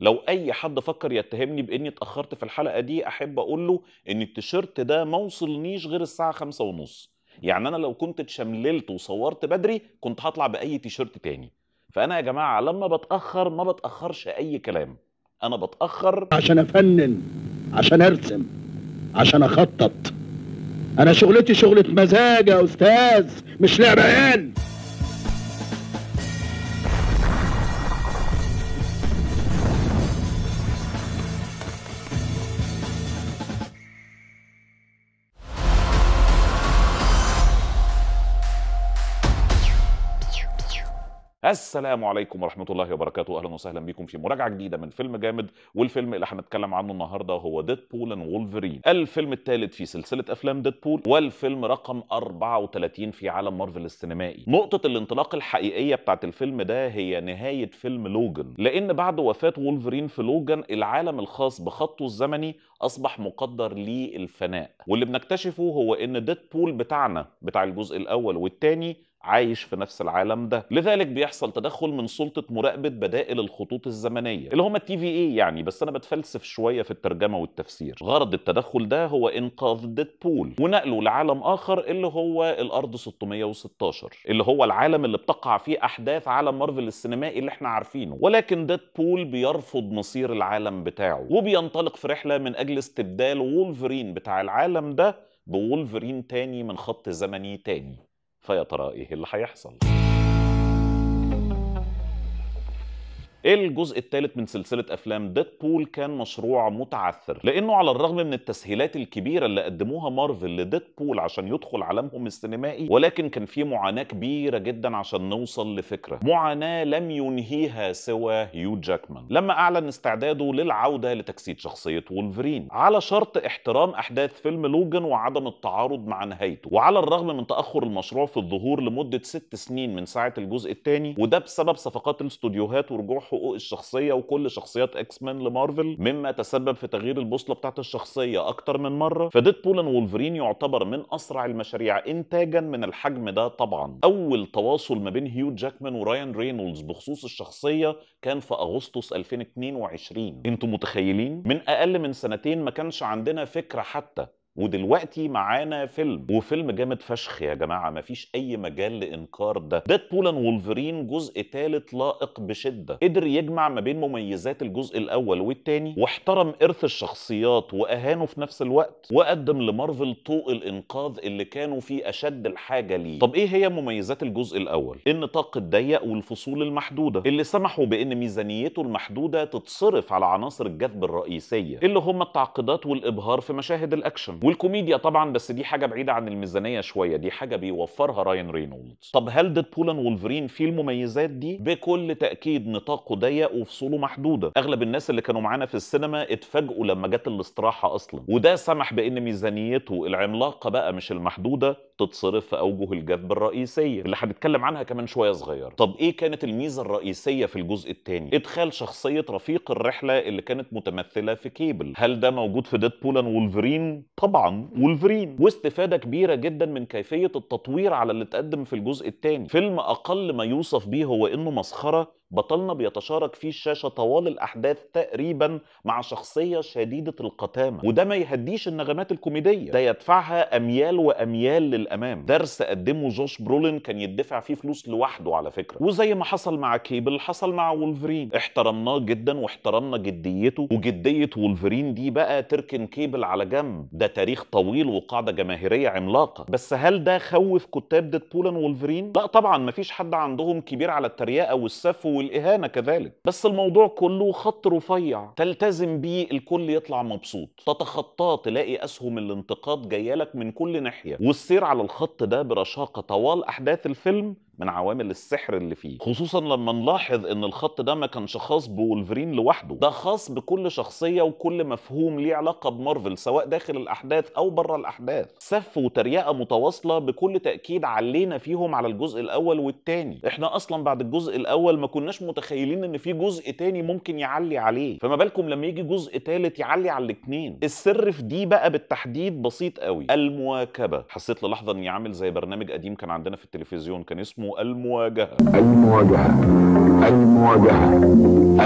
لو اي حد فكر يتهمني باني اتاخرت في الحلقه دي احب اقول له ان التيشيرت ده ما وصلنيش غير الساعه خمسة ونص يعني انا لو كنت اتشمللت وصورت بدري كنت هطلع باي تيشيرت تاني فانا يا جماعه لما بتاخر ما بتاخرش اي كلام انا بتاخر عشان افنن عشان ارسم عشان اخطط انا شغلتي شغله مزاج يا استاذ مش لعبه السلام عليكم ورحمة الله وبركاته أهلا وسهلا بكم في مراجعة جديدة من فيلم جامد والفيلم اللي هنتكلم عنه النهاردة هو ديدبول بول اند وولفرين الفيلم الثالث في سلسلة أفلام ديدبول بول والفيلم رقم 34 في عالم مارفل السينمائي نقطة الانطلاق الحقيقية بتاعت الفيلم ده هي نهاية فيلم لوجن لأن بعد وفاة وولفرين في لوجن العالم الخاص بخطه الزمني أصبح مقدر للفناء واللي بنكتشفه هو إن ديدبول بول بتاعنا بتاع الجزء الأول والثاني عايش في نفس العالم ده لذلك بيحصل تدخل من سلطه مراقبه بدائل الخطوط الزمنيه اللي هما التي في اي يعني بس انا بتفلسف شويه في الترجمه والتفسير غرض التدخل ده هو انقاذ ديدبول ونقله لعالم اخر اللي هو الارض 616 اللي هو العالم اللي بتقع فيه احداث عالم مارفل السينمائي اللي احنا عارفينه ولكن ديدبول بيرفض مصير العالم بتاعه وبينطلق في رحله من اجل استبدال وولفرين بتاع العالم ده بولفرين تاني من خط زمني تاني فيا ترى ايه اللي هيحصل الجزء الثالث من سلسله افلام ديدبول بول كان مشروع متعثر لانه على الرغم من التسهيلات الكبيره اللي قدموها مارفل لديدبول بول عشان يدخل عالمهم السينمائي ولكن كان في معاناه كبيره جدا عشان نوصل لفكره معاناه لم ينهيها سوى هيو جاكمان لما اعلن استعداده للعوده لتجسيد شخصيه وولفرين على شرط احترام احداث فيلم لوجن وعدم التعارض مع نهايته وعلى الرغم من تاخر المشروع في الظهور لمده ست سنين من ساعه الجزء الثاني وده بسبب صفقات الاستوديوهات ورجوعهم حقوق الشخصيه وكل شخصيات اكس مان لمارفل مما تسبب في تغيير البوصله بتاعت الشخصيه اكتر من مره فديد بول ان وولفرين يعتبر من اسرع المشاريع انتاجا من الحجم ده طبعا اول تواصل ما بين هيو جاكمان ورايان رينولدز بخصوص الشخصيه كان في اغسطس 2022 انتم متخيلين من اقل من سنتين ما كانش عندنا فكره حتى ودلوقتي معانا فيلم وفيلم جامد فشخ يا جماعه مفيش اي مجال لانكار ده ديد بول وولفرين جزء ثالث لائق بشده قدر يجمع ما بين مميزات الجزء الاول والثاني واحترم ارث الشخصيات واهانه في نفس الوقت وقدم لمارفل طوق الانقاذ اللي كانوا فيه اشد الحاجه ليه طب ايه هي مميزات الجزء الاول النطاق الضيق والفصول المحدوده اللي سمحوا بان ميزانيته المحدوده تتصرف على عناصر الجذب الرئيسيه اللي هم التعقيدات والابهار في مشاهد الاكشن والكوميديا طبعا بس دي حاجه بعيده عن الميزانيه شويه دي حاجه بيوفرها راين رينولدز طب هل ديد بول وولفرين فيه المميزات دي بكل تاكيد نطاقه ضيق وفصوله محدوده اغلب الناس اللي كانوا معانا في السينما اتفاجئوا لما جت الاستراحه اصلا وده سمح بان ميزانيته العملاقه بقى مش المحدوده تتصرف في اوجه الجذب الرئيسيه اللي هنتكلم عنها كمان شويه صغيره طب ايه كانت الميزه الرئيسيه في الجزء الثاني ادخال شخصيه رفيق الرحله اللي كانت متمثله في كيبل هل ده موجود في ديد بول وولفرين طب طبعا وولفرين واستفاده كبيره جدا من كيفيه التطوير على اللي اتقدم في الجزء الثاني فيلم اقل ما يوصف بيه هو انه مسخره بطلنا بيتشارك فيه الشاشه طوال الاحداث تقريبا مع شخصيه شديده القتامه وده ما يهديش النغمات الكوميديه ده يدفعها اميال واميال للامام درس قدمه جوش برولين كان يدفع فيه فلوس لوحده على فكره وزي ما حصل مع كيبل حصل مع وولفرين احترمناه جدا واحترمنا جديته وجديه وولفرين دي بقى تركن كيبل على جنب ده تاريخ طويل وقاعده جماهيريه عملاقه بس هل ده خوف كتاب ديدبول وولفرين لا طبعا مفيش حد عندهم كبير على التريقه والسف والاهانه كذلك بس الموضوع كله خط رفيع تلتزم بيه الكل يطلع مبسوط تتخطاه تلاقي اسهم الانتقاد جايالك من كل ناحيه والسير على الخط ده برشاقه طوال احداث الفيلم من عوامل السحر اللي فيه خصوصا لما نلاحظ ان الخط ده ما كانش خاص بولفرين لوحده ده خاص بكل شخصيه وكل مفهوم ليه علاقه بمارفل سواء داخل الاحداث او بره الاحداث سف وتريقه متواصله بكل تاكيد علينا فيهم على الجزء الاول والتاني احنا اصلا بعد الجزء الاول ما كناش متخيلين ان في جزء تاني ممكن يعلي عليه فما بالكم لما يجي جزء تالت يعلي على الاثنين السر في دي بقى بالتحديد بسيط قوي المواكبه حسيت للحظه اني عامل زي برنامج قديم كان عندنا في التلفزيون كان اسمه اسمه المواجهة المواجهة المواجهة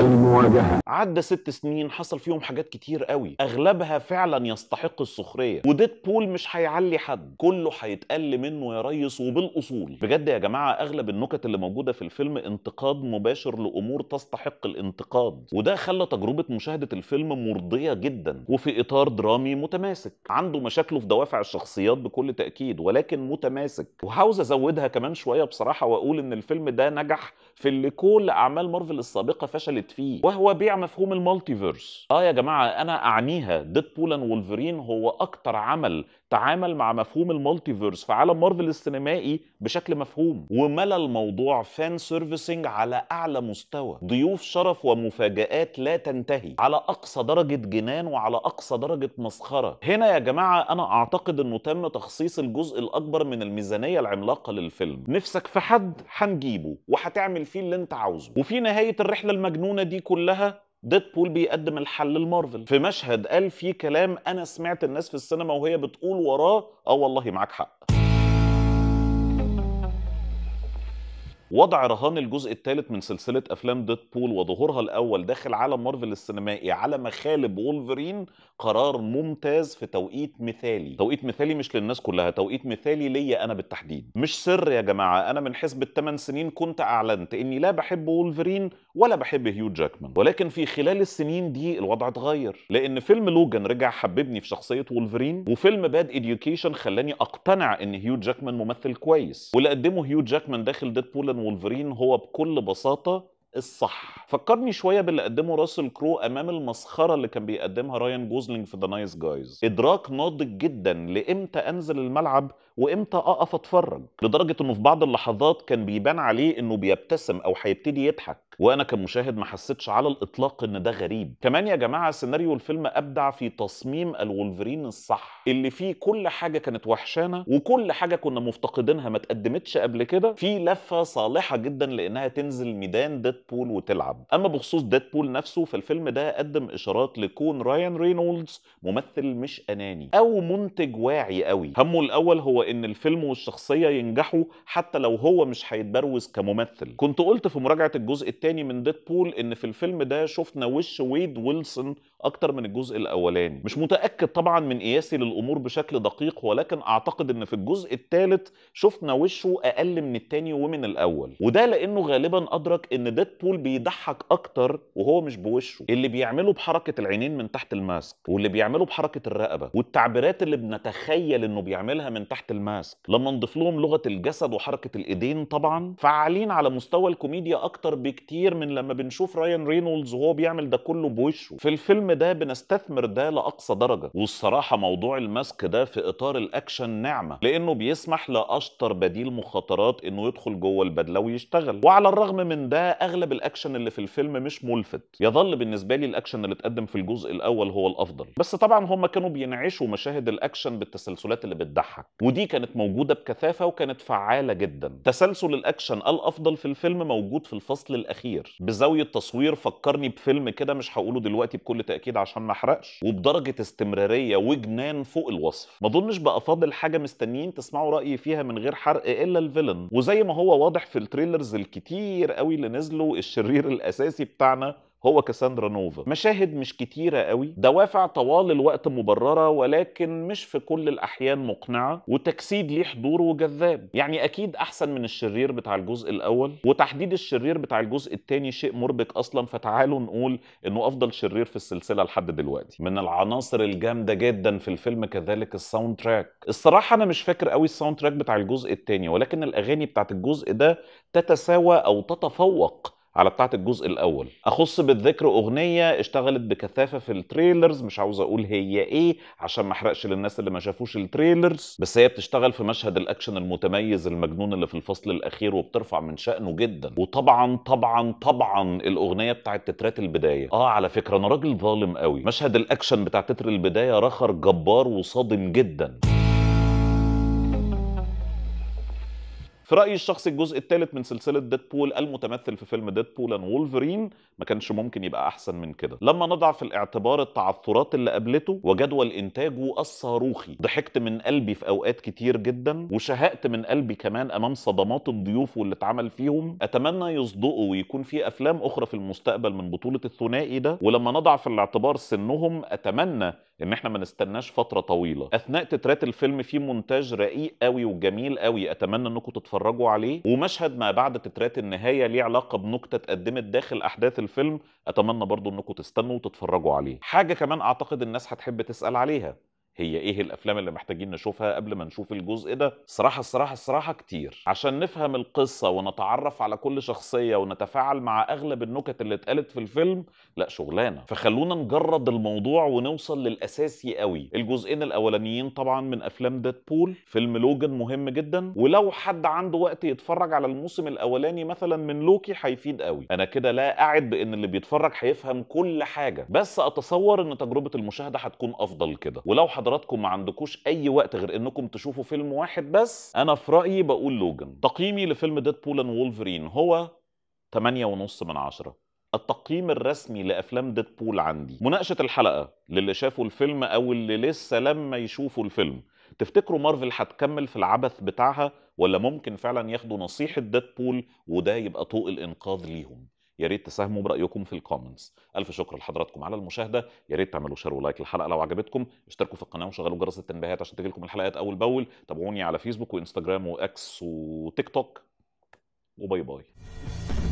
المواجهة عدى ست سنين حصل فيهم حاجات كتير قوي اغلبها فعلا يستحق السخرية وديت بول مش هيعلي حد كله هيتقل منه يا ريس وبالاصول بجد يا جماعة اغلب النكت اللي موجودة في الفيلم انتقاد مباشر لامور تستحق الانتقاد وده خلى تجربة مشاهدة الفيلم مرضية جدا وفي اطار درامي متماسك عنده مشاكله في دوافع الشخصيات بكل تأكيد ولكن متماسك وعاوز ازودها كمان شوية بصراحة بصراحه واقول ان الفيلم ده نجح في اللي كل اعمال مارفل السابقه فشلت فيه وهو بيع مفهوم المالتيفيرس اه يا جماعه انا اعنيها ديد بول اند وولفرين هو اكتر عمل تعامل مع مفهوم المالتيفيرس في عالم مارفل السينمائي بشكل مفهوم وملى الموضوع فان سيرفيسنج على اعلى مستوى ضيوف شرف ومفاجات لا تنتهي على اقصى درجه جنان وعلى اقصى درجه مسخره هنا يا جماعه انا اعتقد انه تم تخصيص الجزء الاكبر من الميزانيه العملاقه للفيلم نفسك في حد هنجيبه وهتعمل فيه اللي انت عاوزه وفي نهايه الرحله المجنونه دي كلها ديدبول بيقدم الحل لمارفل في مشهد قال فيه كلام انا سمعت الناس في السينما وهي بتقول وراه اه والله معاك حق وضع رهان الجزء الثالث من سلسلة أفلام ديد بول وظهورها الأول داخل عالم مارفل السينمائي على مخالب وولفرين قرار ممتاز في توقيت مثالي توقيت مثالي مش للناس كلها توقيت مثالي ليا أنا بالتحديد مش سر يا جماعة أنا من حسب الثمان سنين كنت أعلنت إني لا بحب وولفرين ولا بحب هيو جاكمان ولكن في خلال السنين دي الوضع اتغير لأن فيلم لوجان رجع حببني في شخصية وولفرين وفيلم باد إديوكيشن خلاني أقتنع إن هيو جاكمان ممثل كويس واللي قدمه هيو جاكمان داخل ديد بول وولفرين هو بكل بساطه الصح فكرني شويه باللي قدمه راسل كرو امام المسخره اللي كان بيقدمها رايان جوزلينج في ذا نايس جايز ادراك ناضج جدا لامتى انزل الملعب وامتى اقف اتفرج لدرجه انه في بعض اللحظات كان بيبان عليه انه بيبتسم او هيبتدي يضحك وانا كمشاهد ما حسيتش على الاطلاق ان ده غريب كمان يا جماعه سيناريو الفيلم ابدع في تصميم الولفرين الصح اللي فيه كل حاجه كانت وحشانه وكل حاجه كنا مفتقدينها ما اتقدمتش قبل كده في لفه صالحه جدا لانها تنزل ميدان ديدبول وتلعب اما بخصوص ديدبول نفسه فالفيلم ده قدم اشارات لكون رايان رينولدز ممثل مش اناني او منتج واعي قوي همه الاول هو ان الفيلم والشخصيه ينجحوا حتى لو هو مش هيتبروز كممثل كنت قلت في مراجعه الجزء الثاني تاني من ديد بول ان في الفيلم ده شفنا وش ويد ويلسون اكتر من الجزء الاولاني مش متاكد طبعا من قياسي للامور بشكل دقيق ولكن اعتقد ان في الجزء الثالث شفنا وشه اقل من الثاني ومن الاول وده لانه غالبا ادرك ان ديدبول بيضحك اكتر وهو مش بوشه اللي بيعمله بحركه العينين من تحت الماسك واللي بيعمله بحركه الرقبه والتعبيرات اللي بنتخيل انه بيعملها من تحت الماسك لما نضيف لهم لغه الجسد وحركه الايدين طبعا فعالين على مستوى الكوميديا اكتر بكتير من لما بنشوف رايان رينولدز وهو بيعمل ده كله بوشه في الفيلم الفيلم ده بنستثمر ده لاقصى درجه والصراحه موضوع المسك ده في اطار الاكشن نعمه لانه بيسمح لاشطر بديل مخاطرات انه يدخل جوه البدله ويشتغل وعلى الرغم من ده اغلب الاكشن اللي في الفيلم مش ملفت يظل بالنسبه لي الاكشن اللي اتقدم في الجزء الاول هو الافضل بس طبعا هم كانوا بينعشوا مشاهد الاكشن بالتسلسلات اللي بتضحك ودي كانت موجوده بكثافه وكانت فعاله جدا تسلسل الاكشن الافضل في الفيلم موجود في الفصل الاخير بزاويه تصوير فكرني بفيلم كده مش هقوله دلوقتي بكل تأكيد بالتاكيد عشان ما احرقش وبدرجه استمراريه وجنان فوق الوصف ما اظنش بقى فاضل حاجه مستنيين تسمعوا رايي فيها من غير حرق الا الفيلن وزي ما هو واضح في التريلرز الكتير قوي اللي نزلوا الشرير الاساسي بتاعنا هو كاساندرا نوفا مشاهد مش كتيرة قوي دوافع طوال الوقت مبررة ولكن مش في كل الأحيان مقنعة وتجسيد ليه حضوره جذاب يعني أكيد أحسن من الشرير بتاع الجزء الأول وتحديد الشرير بتاع الجزء الثاني شيء مربك أصلا فتعالوا نقول إنه أفضل شرير في السلسلة لحد دلوقتي من العناصر الجامدة جدا في الفيلم كذلك الساوند تراك الصراحة أنا مش فاكر قوي الساوند تراك بتاع الجزء الثاني ولكن الأغاني بتاعت الجزء ده تتساوى أو تتفوق على بتاعه الجزء الاول اخص بالذكر اغنيه اشتغلت بكثافه في التريلرز مش عاوز اقول هي ايه عشان ما احرقش للناس اللي ما شافوش التريلرز بس هي بتشتغل في مشهد الاكشن المتميز المجنون اللي في الفصل الاخير وبترفع من شانه جدا وطبعا طبعا طبعا الاغنيه بتاعه تترات البدايه اه على فكره انا راجل ظالم قوي مشهد الاكشن بتاع تتر البدايه رخر جبار وصادم جدا في رايي الشخصي الجزء الثالث من سلسله ديدبول المتمثل في فيلم ديدبول اند وولفرين ما كانش ممكن يبقى احسن من كده لما نضع في الاعتبار التعثرات اللي قابلته وجدول انتاجه الصاروخي ضحكت من قلبي في اوقات كتير جدا وشهقت من قلبي كمان امام صدمات الضيوف واللي اتعمل فيهم اتمنى يصدقوا ويكون في افلام اخرى في المستقبل من بطوله الثنائي ده ولما نضع في الاعتبار سنهم اتمنى ان احنا ما نستناش فتره طويله اثناء تترات الفيلم في مونتاج رقيق قوي وجميل قوي اتمنى انكم تتفرجوا عليه ومشهد ما بعد تترات النهايه ليه علاقه بنكته اتقدمت داخل احداث الفيلم اتمنى برضو انكم تستنوا وتتفرجوا عليه حاجه كمان اعتقد الناس هتحب تسال عليها هي ايه الافلام اللي محتاجين نشوفها قبل ما نشوف الجزء ده الصراحه الصراحه الصراحه كتير عشان نفهم القصه ونتعرف على كل شخصيه ونتفاعل مع اغلب النكت اللي اتقالت في الفيلم لا شغلانه فخلونا نجرد الموضوع ونوصل للاساسي قوي الجزئين الاولانيين طبعا من افلام بول فيلم لوجن مهم جدا ولو حد عنده وقت يتفرج على الموسم الاولاني مثلا من لوكي هيفيد قوي انا كده لا قاعد بان اللي بيتفرج هيفهم كل حاجه بس اتصور ان تجربه المشاهده هتكون افضل كده ولو حد حضراتكم ما عندكوش اي وقت غير انكم تشوفوا فيلم واحد بس انا في رايي بقول لوجن تقييمي لفيلم ديدبول اند وولفرين هو 8.5 من 10 التقييم الرسمي لافلام ديدبول عندي مناقشه الحلقه للي شافوا الفيلم او اللي لسه لما يشوفوا الفيلم تفتكروا مارفل هتكمل في العبث بتاعها ولا ممكن فعلا ياخدوا نصيحه ديدبول وده يبقى طوق الانقاذ ليهم يا ريت تساهموا برايكم في الكومنتس الف شكر لحضراتكم على المشاهده يا ريت تعملوا شير ولايك للحلقه لو عجبتكم اشتركوا في القناه وشغلوا جرس التنبيهات عشان تجيلكم الحلقات اول باول تابعوني على فيسبوك وانستجرام واكس وتيك توك وباي باي